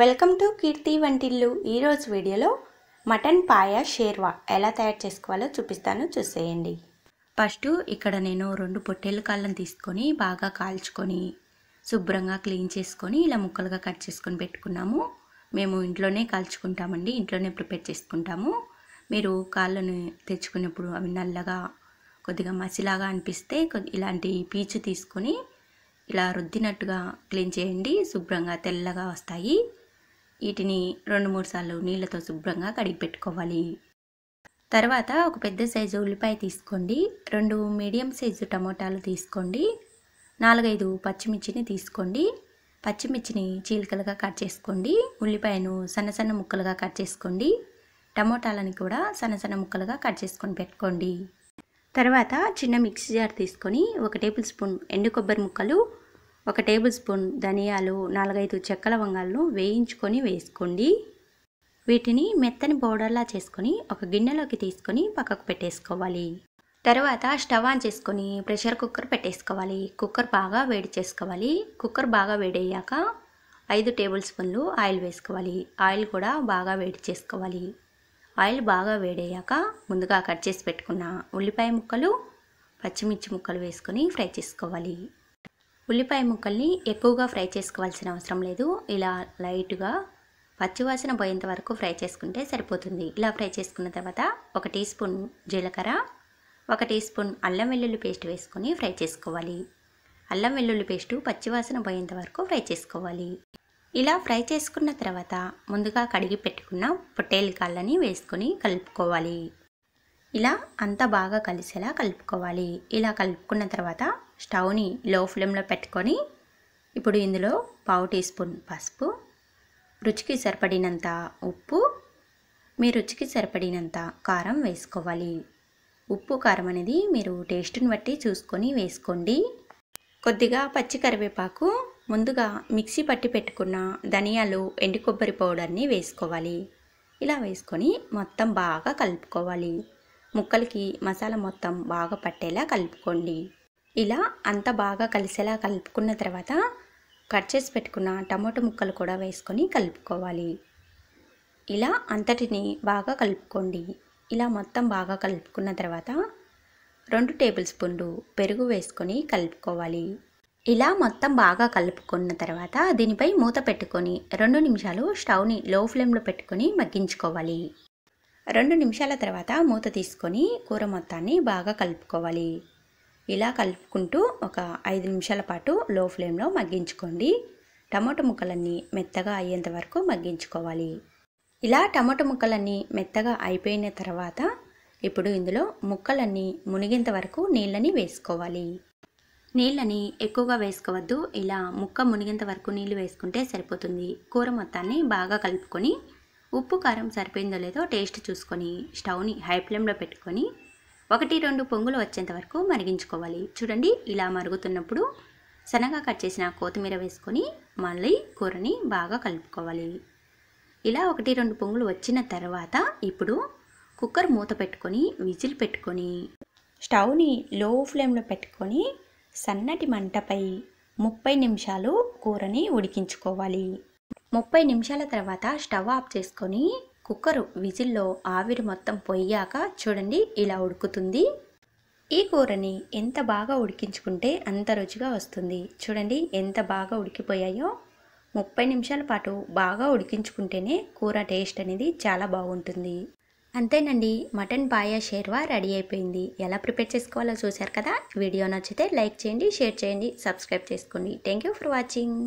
welcome to కీర్తి వంటిల్లు ఈరోజు వీడియోలో మటన్ పాయ షేర్వా ఎలా తయారు చేసుకోవాలో చూపిస్తాను చూసేయండి ఫస్ట్ ఇక్కడ నేను రెండు పొట్టేళ్ళ కాళ్ళను తీసుకొని బాగా కాల్చుకొని శుభ్రంగా క్లీన్ చేసుకొని ఇలా ముక్కలుగా కట్ చేసుకొని పెట్టుకున్నాము మేము ఇంట్లోనే కాల్చుకుంటామండి ఇంట్లోనే ప్రిపేర్ చేసుకుంటాము మీరు కాళ్ళను తెచ్చుకున్నప్పుడు అవి నల్లగా కొద్దిగా మసిలాగా అనిపిస్తే ఇలాంటి పీచు తీసుకొని ఇలా రుద్దినట్టుగా క్లీన్ చేయండి శుభ్రంగా తెల్లగా వస్తాయి వీటిని రెండు మూడు సార్లు నీళ్ళతో శుభ్రంగా కడిగి పెట్టుకోవాలి తర్వాత ఒక పెద్ద సైజు ఉల్లిపాయ తీసుకోండి రెండు మీడియం సైజు టమోటాలు తీసుకోండి నాలుగైదు పచ్చిమిర్చిని తీసుకోండి పచ్చిమిర్చిని చీలికలుగా కట్ చేసుకోండి ఉల్లిపాయను సన్న సన్న ముక్కలుగా కట్ చేసుకోండి టమోటాలను కూడా సన్న సన్న ముక్కలుగా కట్ చేసుకొని పెట్టుకోండి తర్వాత చిన్న మిక్సీ జార్ తీసుకొని ఒక టేబుల్ స్పూన్ ఎండు కొబ్బరి ముక్కలు ఒక టేబుల్ స్పూన్ ధనియాలు నాలుగైదు చెక్క లవంగాలను వేయించుకొని వేసుకోండి వీటిని మెత్తని పౌడర్లా చేసుకొని ఒక గిన్నెలోకి తీసుకొని పక్కకు పెట్టేసుకోవాలి తర్వాత స్టవ్ ఆన్ చేసుకొని ప్రెషర్ కుక్కర్ పెట్టేసుకోవాలి కుక్కర్ బాగా వేడి చేసుకోవాలి కుక్కర్ బాగా వేడయ్యాక ఐదు టేబుల్ స్పూన్లు ఆయిల్ వేసుకోవాలి ఆయిల్ కూడా బాగా వేడి చేసుకోవాలి ఆయిల్ బాగా వేడయ్యాక ముందుగా కట్ చేసి పెట్టుకున్న ఉల్లిపాయ ముక్కలు పచ్చిమిర్చి ముక్కలు వేసుకొని ఫ్రై చేసుకోవాలి ఉల్లిపాయ ముక్కల్ని ఎక్కువగా ఫ్రై చేసుకోవాల్సిన అవసరం లేదు ఇలా లైట్గా పచ్చివాసన పోయేంత వరకు ఫ్రై చేసుకుంటే సరిపోతుంది ఇలా ఫ్రై చేసుకున్న తర్వాత ఒక టీ స్పూన్ జీలకర్ర ఒక టీ స్పూన్ అల్లం వెల్లుల్లి పేస్ట్ వేసుకొని ఫ్రై చేసుకోవాలి అల్లం వెల్లుల్లి పేస్టు పచ్చివాసన పోయేంత వరకు ఫ్రై చేసుకోవాలి ఇలా ఫ్రై చేసుకున్న తర్వాత ముందుగా కడిగి పెట్టుకున్న పొట్టేలు కాళ్ళని వేసుకొని కలుపుకోవాలి ఇలా అంతా బాగా కలిసేలా కలుపుకోవాలి ఇలా కలుపుకున్న తర్వాత స్టవ్ని లో ఫ్లేమ్లో పెట్టుకొని ఇప్పుడు ఇందులో పావు టీ స్పూన్ పసుపు రుచికి సరిపడినంత ఉప్పు మీ రుచికి సరిపడినంత కారం వేసుకోవాలి ఉప్పు కారం అనేది మీరు టేస్ట్ని బట్టి చూసుకొని వేసుకోండి కొద్దిగా పచ్చి కరివేపాకు ముందుగా మిక్సీ పట్టి పెట్టుకున్న ధనియాలు ఎండు కొబ్బరి పౌడర్ని వేసుకోవాలి ఇలా వేసుకొని మొత్తం బాగా కలుపుకోవాలి ముక్కలకి మసాలా మొత్తం బాగా పట్టేలా కలుపుకోండి ఇలా అంత బాగా కలిసేలా కలుపుకున్న తర్వాత కట్ చేసి పెట్టుకున్న టమాటో ముక్కలు కూడా వేసుకొని కలుపుకోవాలి ఇలా అంతటిని బాగా కలుపుకోండి ఇలా మొత్తం బాగా కలుపుకున్న తర్వాత రెండు టేబుల్ స్పూన్లు పెరుగు వేసుకొని కలుపుకోవాలి ఇలా మొత్తం బాగా కలుపుకున్న తర్వాత దీనిపై మూత పెట్టుకొని రెండు నిమిషాలు స్టవ్ని లో ఫ్లేమ్లో పెట్టుకొని మగ్గించుకోవాలి రెండు నిమిషాల తర్వాత మూత తీసుకొని కూర మొత్తాన్ని బాగా కలుపుకోవాలి ఇలా కలుపుకుంటూ ఒక ఐదు నిమిషాల పాటు లో ఫ్లేమ్లో మగ్గించుకోండి టమాటో ముక్కలన్నీ మెత్తగా అయ్యేంత వరకు మగ్గించుకోవాలి ఇలా టమాటో ముక్కలన్నీ మెత్తగా అయిపోయిన తర్వాత ఇప్పుడు ఇందులో ముక్కలన్నీ మునిగేంత వరకు నీళ్ళని వేసుకోవాలి నీళ్ళని ఎక్కువగా వేసుకోవద్దు ఇలా ముక్క మునిగేంత వరకు నీళ్ళు వేసుకుంటే సరిపోతుంది కూర మొత్తాన్ని బాగా కలుపుకొని ఉప్పు కారం సరిపోయిందో లేదో టేస్ట్ చూసుకొని స్టవ్ని హై ఫ్లేమ్లో పెట్టుకొని ఒకటి రెండు పొంగులు వచ్చేంత వరకు మరిగించుకోవాలి చూడండి ఇలా మరుగుతున్నప్పుడు సన్నగా కట్ చేసిన కొత్తిమీర వేసుకొని మళ్ళీ కూరని బాగా కలుపుకోవాలి ఇలా ఒకటి రెండు పొంగులు వచ్చిన తర్వాత ఇప్పుడు కుక్కర్ మూత పెట్టుకొని విజిల్ పెట్టుకొని స్టవ్ని లో ఫ్లేమ్లో పెట్టుకొని సన్నటి మంటపై ముప్పై నిమిషాలు కూరని ఉడికించుకోవాలి ముప్పై నిమిషాల తర్వాత స్టవ్ ఆఫ్ చేసుకొని కుక్కర్ విజిల్లో ఆవిరి మొత్తం పొయ్యాక చూడండి ఇలా ఉడుకుతుంది ఈ కూరని ఎంత బాగా ఉడికించుకుంటే అంత రుచిగా వస్తుంది చూడండి ఎంత బాగా ఉడికిపోయాయో ముప్పై నిమిషాల పాటు బాగా ఉడికించుకుంటేనే కూర టేస్ట్ అనేది చాలా బాగుంటుంది అంతేనండి మటన్ పాయా షేర్వా రెడీ అయిపోయింది ఎలా ప్రిపేర్ చేసుకోవాలో చూశారు కదా వీడియో నచ్చితే లైక్ చేయండి షేర్ చేయండి సబ్స్క్రైబ్ చేసుకోండి థ్యాంక్ ఫర్ వాచింగ్